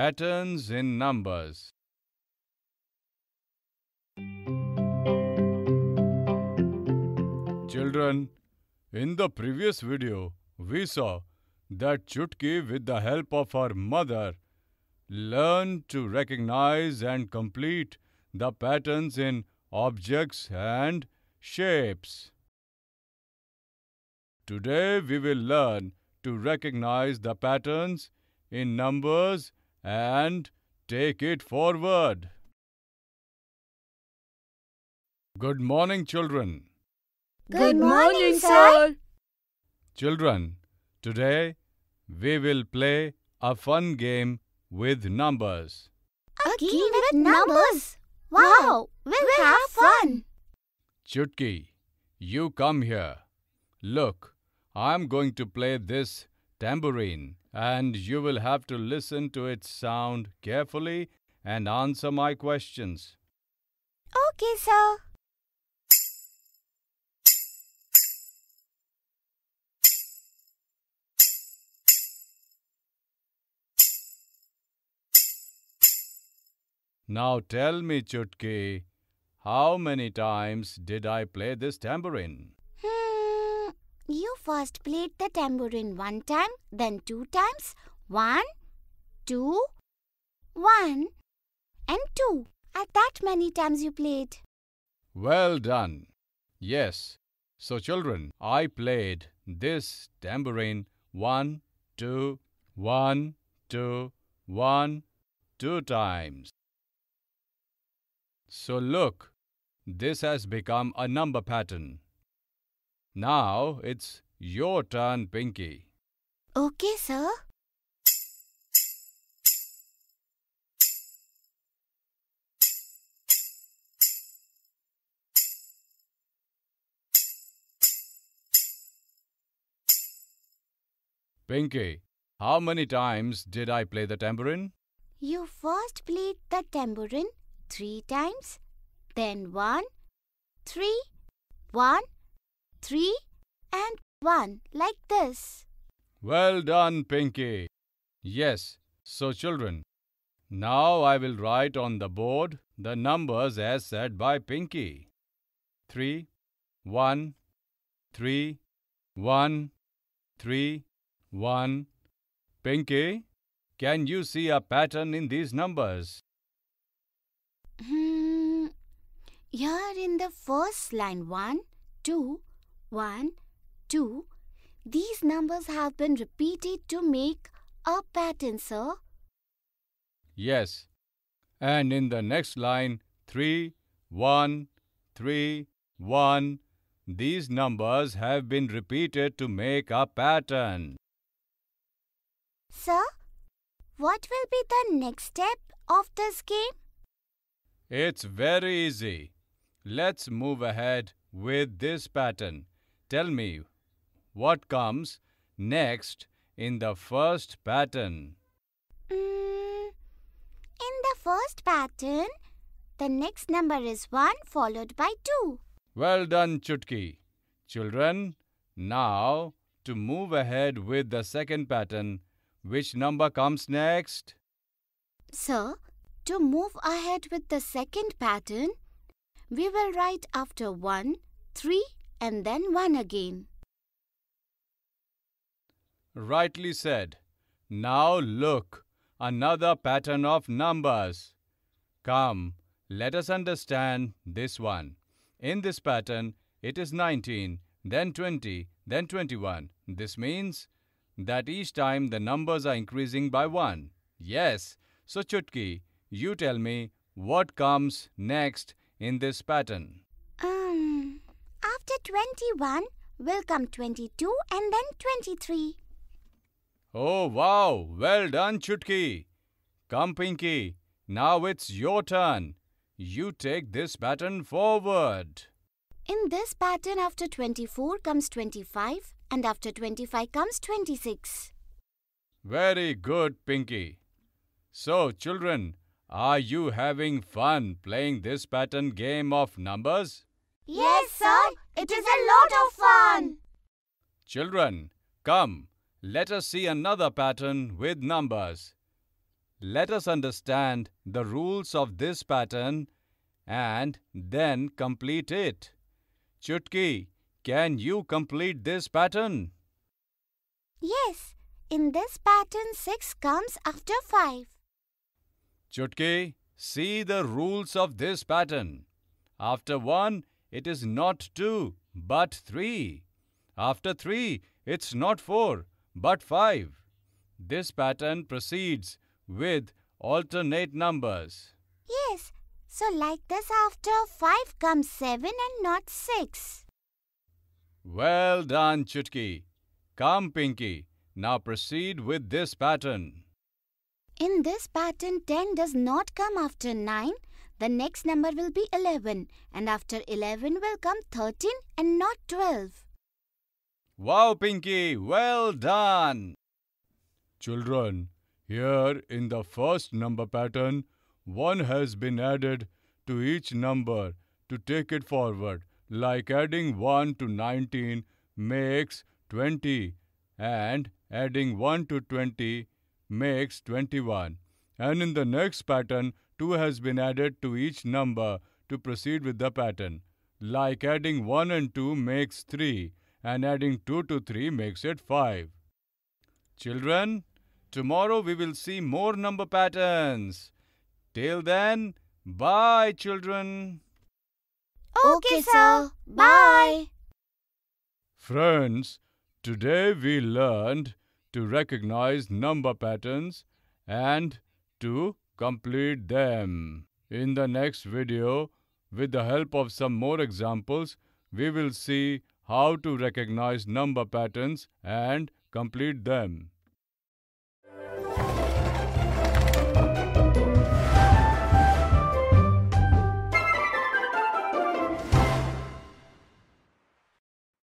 Patterns in Numbers Children, in the previous video, we saw that Chutki, with the help of her mother, learned to recognize and complete the patterns in objects and shapes. Today, we will learn to recognize the patterns in numbers and take it forward. Good morning, children. Good morning, sir. Children, today we will play a fun game with numbers. A game with numbers? Wow, we'll have fun. Chutki, you come here. Look, I'm going to play this tambourine, and you will have to listen to its sound carefully and answer my questions. Okay, sir. Now tell me, Chutki, how many times did I play this tambourine? first played the tambourine one time, then two times. One, two, one, and two. At that many times you played. Well done. Yes. So children, I played this tambourine one, two, one, two, one, two times. So look, this has become a number pattern. Now it's your turn, Pinky. Okay, sir. Pinky, how many times did I play the tambourine? You first played the tambourine three times, then one, three, one, three, and one like this. Well done, Pinky. Yes, so children, now I will write on the board the numbers as said by Pinky. Three, one, three, one, three, one. Pinky, can you see a pattern in these numbers? Hmm. Here in the first line, one, two, one. 2, these numbers have been repeated to make a pattern, sir. Yes. And in the next line, 3, 1, 3, 1, these numbers have been repeated to make a pattern. Sir, what will be the next step of this game? It's very easy. Let's move ahead with this pattern. Tell me, what comes next in the first pattern? Mm, in the first pattern, the next number is 1 followed by 2. Well done, Chutki. Children, now to move ahead with the second pattern, which number comes next? Sir, to move ahead with the second pattern, we will write after 1, 3 and then 1 again rightly said. Now look, another pattern of numbers. Come, let us understand this one. In this pattern, it is 19, then 20, then 21. This means that each time the numbers are increasing by 1. Yes, so Chutki, you tell me what comes next in this pattern. Um, after 21 will come 22 and then 23. Oh, wow! Well done, Chutki! Come, Pinky. Now it's your turn. You take this pattern forward. In this pattern, after 24 comes 25 and after 25 comes 26. Very good, Pinky. So, children, are you having fun playing this pattern game of numbers? Yes, sir. It is a lot of fun. Children, come. Let us see another pattern with numbers. Let us understand the rules of this pattern and then complete it. Chutki, can you complete this pattern? Yes, in this pattern 6 comes after 5. Chutki, see the rules of this pattern. After 1, it is not 2 but 3. After 3, it's not 4 but 5. This pattern proceeds with alternate numbers. Yes, so like this after 5 comes 7 and not 6. Well done, Chutki. Come, Pinky. Now proceed with this pattern. In this pattern, 10 does not come after 9. The next number will be 11 and after 11 will come 13 and not 12. Wow, Pinky, well done! Children, here in the first number pattern, one has been added to each number to take it forward, like adding 1 to 19 makes 20 and adding 1 to 20 makes 21. And in the next pattern, 2 has been added to each number to proceed with the pattern, like adding 1 and 2 makes 3 and adding 2 to 3 makes it 5. Children, tomorrow we will see more number patterns. Till then, bye children. Okay, sir. Bye. Friends, today we learned to recognize number patterns and to complete them. In the next video, with the help of some more examples, we will see how to recognize number patterns and complete them.